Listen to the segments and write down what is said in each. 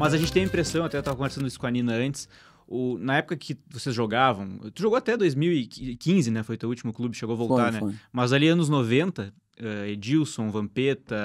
Mas a gente tem a impressão, até eu tava conversando isso com a Nina antes, o, na época que vocês jogavam, tu jogou até 2015, né? Foi teu último clube, chegou a voltar, foi, né? Foi. Mas ali anos 90, eh, Edilson, Vampeta,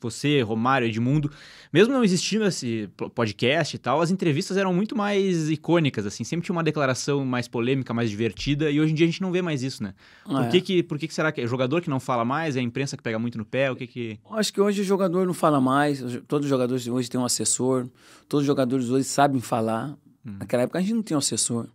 você, Romário, Edmundo, mesmo não existindo esse podcast e tal, as entrevistas eram muito mais icônicas, assim, sempre tinha uma declaração mais polêmica, mais divertida, e hoje em dia a gente não vê mais isso, né? Por, é. que, é. que, por que, que será que é jogador que não fala mais, é a imprensa que pega muito no pé, o que que... Acho que hoje o jogador não fala mais, todos os jogadores hoje têm um assessor, todos os jogadores hoje sabem falar, hum. naquela época a gente não tinha um assessor,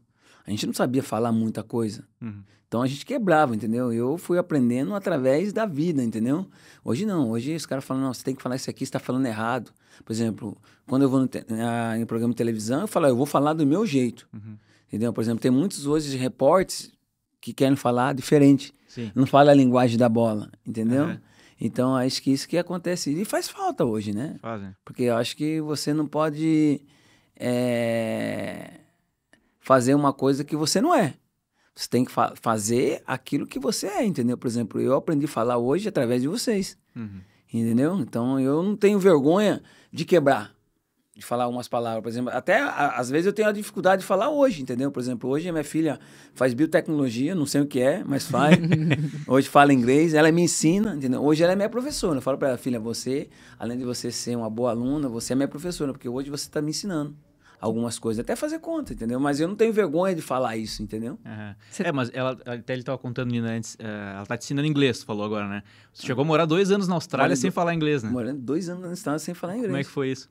a gente não sabia falar muita coisa. Uhum. Então a gente quebrava, entendeu? Eu fui aprendendo através da vida, entendeu? Hoje não, hoje os caras falam, não, você tem que falar isso aqui, você está falando errado. Por exemplo, quando eu vou no, na, em programa de televisão, eu falo, ah, eu vou falar do meu jeito. Uhum. Entendeu? Por exemplo, tem muitos hoje de repórteres que querem falar diferente. Sim. Não fala a linguagem da bola, entendeu? Uhum. Então acho que isso que acontece. E faz falta hoje, né? Fazem. Porque eu acho que você não pode. É fazer uma coisa que você não é. Você tem que fa fazer aquilo que você é, entendeu? Por exemplo, eu aprendi a falar hoje através de vocês. Uhum. Entendeu? Então eu não tenho vergonha de quebrar, de falar algumas palavras. Por exemplo, até a, às vezes eu tenho a dificuldade de falar hoje, entendeu? Por exemplo, hoje a minha filha faz biotecnologia, não sei o que é, mas faz. hoje fala inglês, ela me ensina, entendeu? Hoje ela é minha professora. Eu falo para ela, filha, você, além de você ser uma boa aluna, você é minha professora, porque hoje você está me ensinando algumas coisas, até fazer conta, entendeu? Mas eu não tenho vergonha de falar isso, entendeu? Uhum. É, mas ela, até ele estava contando antes, é, ela tá te ensinando inglês, falou agora, né? Você chegou a morar dois anos na Austrália Morando sem do... falar inglês, né? Morando dois anos na Austrália sem falar inglês. Como é que foi isso?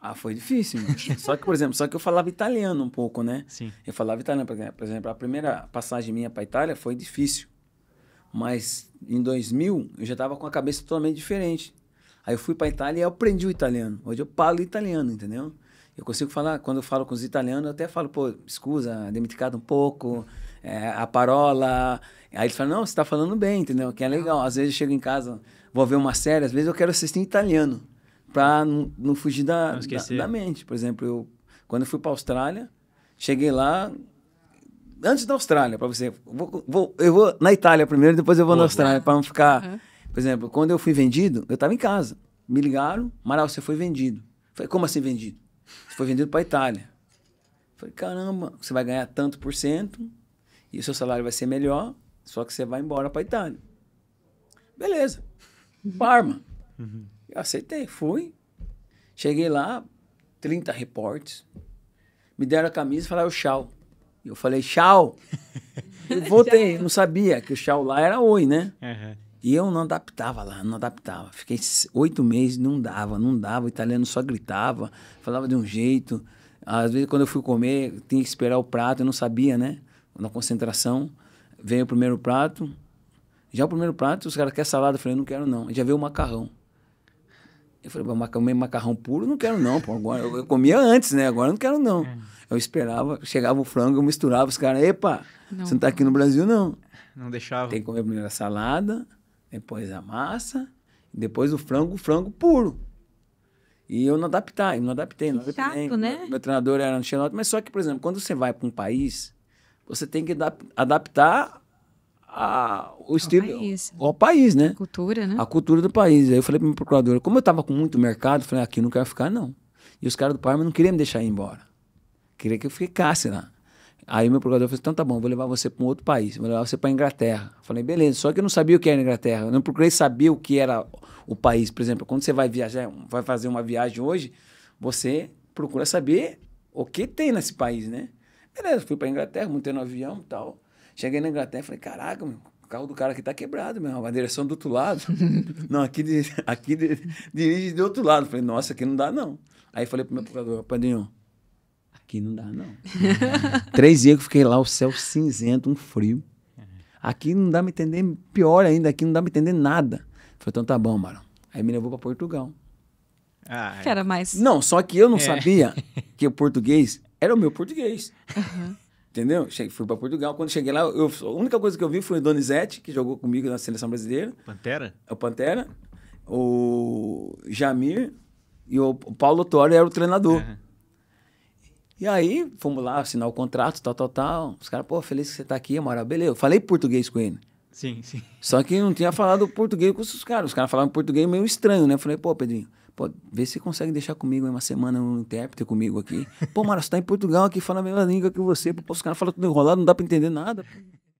Ah, foi difícil, Só que, por exemplo, só que eu falava italiano um pouco, né? Sim. Eu falava italiano, por exemplo, a primeira passagem minha para Itália foi difícil. Mas em 2000, eu já estava com a cabeça totalmente diferente. Aí eu fui para Itália e aprendi o italiano. Hoje eu falo italiano, entendeu? Eu consigo falar, quando eu falo com os italianos, eu até falo, pô, escusa, demiticado um pouco, é, a parola. Aí eles falam, não, você está falando bem, entendeu? Que é legal. Às vezes eu chego em casa, vou ver uma série, às vezes eu quero assistir em italiano, para não, fugir da, não da, da, mente. Por exemplo, eu, quando eu fui para a Austrália, cheguei lá, antes da Austrália, para você. Vou, vou, eu vou na Itália primeiro, depois eu vou boa, na Austrália, para não ficar. Uhum. Por exemplo, quando eu fui vendido, eu estava em casa. Me ligaram, Maral, você foi vendido. Falei, como assim vendido? foi vendido para a Itália. falei, caramba, você vai ganhar tanto por cento e o seu salário vai ser melhor, só que você vai embora para a Itália. Beleza, uhum. Parma. Uhum. Eu aceitei, fui. Cheguei lá, 30 reportes. Me deram a camisa e falaram tchau. É Eu falei, tchau. Eu voltei, não sabia que o tchau lá era oi, né? Uhum. E eu não adaptava lá, não adaptava. Fiquei oito meses, não dava, não dava. O italiano só gritava, falava de um jeito. Às vezes, quando eu fui comer, tinha que esperar o prato, eu não sabia, né? Na concentração, veio o primeiro prato. Já o primeiro prato, os caras querem salada. Eu falei, não quero não. Já veio o macarrão. Eu falei, macarrão macarrão puro, não quero não, pô. Agora, eu, comia antes, né? Agora eu não quero não. É. Eu esperava, chegava o frango, eu misturava os caras. Epa, não. você não tá aqui no Brasil, não. Não deixava. Tem que comer primeiro a salada, depois a massa, depois o frango, o frango puro. E eu não adaptar, eu não adaptei, não adaptei. Chato, né? Meu, meu treinador era no Xenote, mas só que, por exemplo, quando você vai para um país, você tem que adaptar a, o estilo ao país. ao país, né? A cultura, né? A cultura do país. Aí eu falei para meu procurador, como eu tava com muito mercado, falei, ah, aqui eu não quero ficar, não. E os caras do Parma não queriam me deixar ir embora. Queria que eu ficasse lá. Aí meu procurador falou: assim, então tá bom, vou levar você para um outro país, vou levar você para Inglaterra. Falei, beleza, só que eu não sabia o que era Inglaterra, eu não procurei saber o que era o país. Por exemplo, quando você vai viajar, vai fazer uma viagem hoje, você procura saber o que tem nesse país, né? Beleza, fui para Inglaterra, montei no avião e tal. Cheguei na Inglaterra falei, caraca, meu, o carro do cara aqui tá quebrado, meu, a direção do outro lado. não, aqui, aqui dirige do outro lado. Falei, nossa, aqui não dá não. Aí falei pro meu procurador, padrinho, aqui não dá, não. Três dias que eu fiquei lá, o céu cinzento, um frio. Aqui não dá me entender, pior ainda, aqui não dá me entender nada. Falei, então tá bom, Marão. Aí me levou para Portugal. Ah, que era é. mais. Não, só que eu não é. sabia que o português era o meu português. Uhum. Entendeu? Cheguei, fui para Portugal. Quando cheguei lá, eu, a única coisa que eu vi foi o Donizete, que jogou comigo na seleção brasileira. Pantera? O Pantera. O Jamir e o Paulo Torre era o treinador. Uhum. E aí, fomos lá assinar o contrato, tal, tal, tal. Os caras, pô, feliz que você tá aqui, Amaral. Beleza, eu falei português com ele. Sim, sim. Só que não tinha falado português com os caras. Os caras falavam português meio estranho, né? Eu falei, pô, Pedrinho, pô, vê se consegue deixar comigo uma semana um intérprete comigo aqui. Pô, Mara, você tá em Portugal aqui, fala a mesma língua que você. Pô, os caras falam tudo enrolado, não dá pra entender nada. Pô.